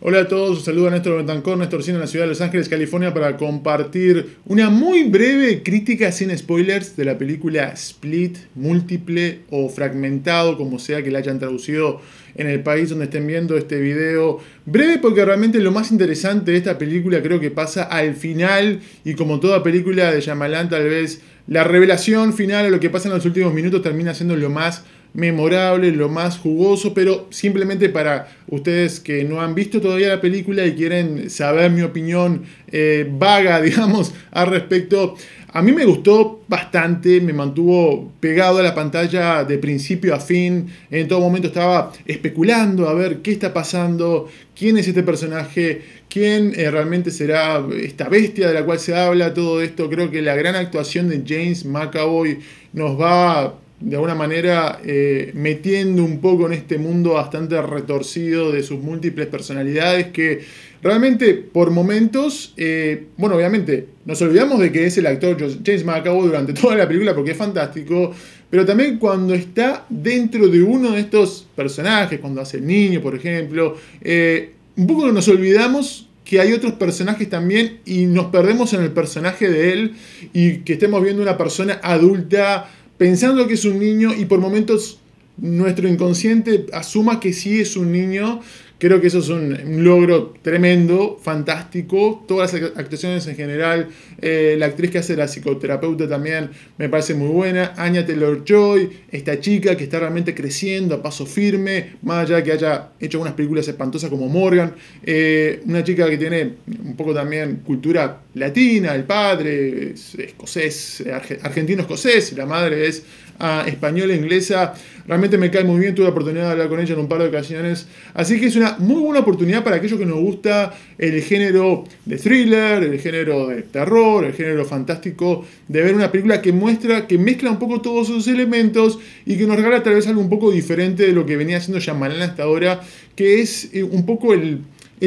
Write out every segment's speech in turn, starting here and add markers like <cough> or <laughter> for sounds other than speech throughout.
Hola a todos, un saludo a Néstor Bentancor, Néstor Cine en la ciudad de Los Ángeles, California, para compartir una muy breve crítica sin spoilers de la película Split, múltiple o fragmentado, como sea que la hayan traducido en el país donde estén viendo este video. Breve porque realmente lo más interesante de esta película creo que pasa al final y como toda película de Yamalán tal vez la revelación final o lo que pasa en los últimos minutos termina siendo lo más memorable, lo más jugoso, pero simplemente para ustedes que no han visto todavía la película y quieren saber mi opinión eh, vaga, <laughs> digamos, al respecto, a mí me gustó bastante, me mantuvo pegado a la pantalla de principio a fin, en todo momento estaba especulando a ver qué está pasando, quién es este personaje, quién eh, realmente será esta bestia de la cual se habla, todo esto, creo que la gran actuación de James McAvoy nos va de alguna manera eh, metiendo un poco en este mundo bastante retorcido de sus múltiples personalidades que realmente por momentos, eh, bueno, obviamente nos olvidamos de que es el actor James McAvoy durante <laughs> toda la película porque es fantástico, pero también cuando está dentro de uno de estos personajes, cuando hace el niño, por ejemplo, eh, un poco nos olvidamos que hay otros personajes también y nos perdemos en el personaje de él y que estemos viendo una persona adulta pensando que es un niño y por momentos nuestro inconsciente asuma que sí es un niño Creo que eso es un, logro tremendo, fantástico. Todas las actuaciones en general, eh, la actriz que hace la psicoterapeuta también me parece muy buena. Anya Taylor Joy, esta chica que está realmente creciendo a paso firme, más allá de que haya hecho unas películas espantosas como Morgan. Eh, una chica que tiene un poco también cultura latina, el padre es escocés, argentino-escocés, la madre es ah, española-inglesa. Realmente me cae muy bien, tuve la oportunidad de hablar con ella en un par de ocasiones. Así que es una muy buena oportunidad para aquellos que nos gusta el género de thriller, el género de terror, el género fantástico, de ver una película que muestra, que mezcla un poco todos esos elementos y que nos regala tal vez algo un poco diferente de lo que venía haciendo Shyamalan hasta ahora, que es eh, un poco el,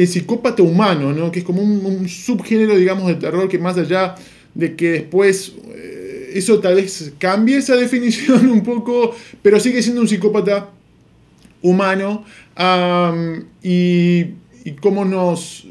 psicópata humano, ¿no? que es como un, subgénero, digamos, de terror que más allá de que después... Eh, eso tal vez cambie esa <laughs> definición un poco, pero sigue siendo un psicópata humano y, cómo nos,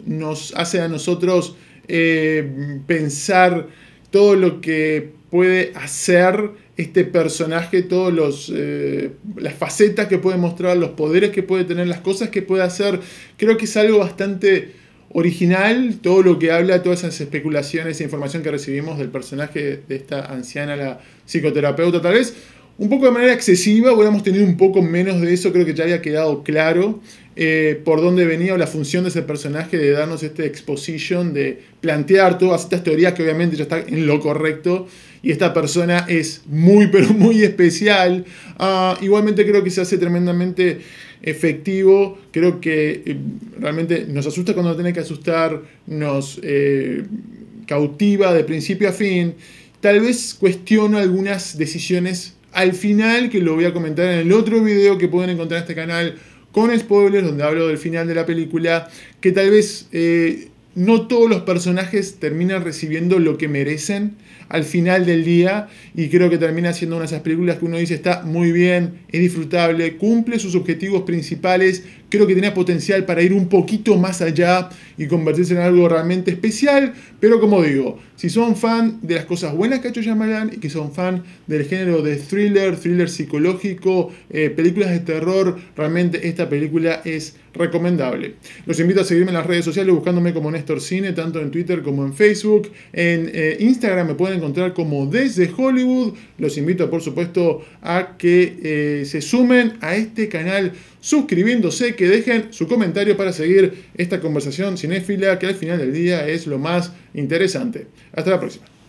hace a nosotros eh, pensar todo lo que puede hacer este personaje, todas eh, las facetas que puede mostrar, los poderes que puede tener, las cosas que puede hacer. Creo que es algo bastante original, todo lo que habla, todas esas especulaciones e información que recibimos del personaje de esta anciana, la psicoterapeuta tal vez un poco de manera excesiva, hubiéramos tenido un poco menos de eso, creo que ya había quedado claro eh, por dónde venía o la función de ese personaje de darnos esta exposición, de plantear todas estas teorías que obviamente ya están en lo correcto y esta persona es muy <laughs> pero muy especial. Ah, igualmente creo que se hace tremendamente efectivo, creo que eh, realmente nos asusta cuando tiene que asustar, nos eh, cautiva de principio a fin. Tal vez cuestiono algunas decisiones al final, que lo voy a comentar en el otro video que pueden encontrar en este canal con spoilers, donde hablo del final de la película, que tal vez eh, no todos los personajes terminan recibiendo lo que merecen al final del día y creo que termina siendo una de esas películas que uno dice está muy bien, es disfrutable, cumple sus objetivos principales, creo que tenía potencial para ir un poquito más allá y convertirse en algo realmente especial, pero como digo, si son fan de las cosas buenas que ha hecho Yamalan y que son fan del género de thriller, thriller psicológico, eh, películas de terror, realmente esta película es recomendable. Los invito a seguirme en las redes sociales buscándome como Néstor Cine, tanto en Twitter como en Facebook. En eh, Instagram me pueden encontrar como desde Hollywood. Los invito, por supuesto, a que eh, se sumen a este canal suscribiéndose, que dejen su comentario para seguir esta conversación cinéfila que al final del día es lo más interesante. Hasta la próxima.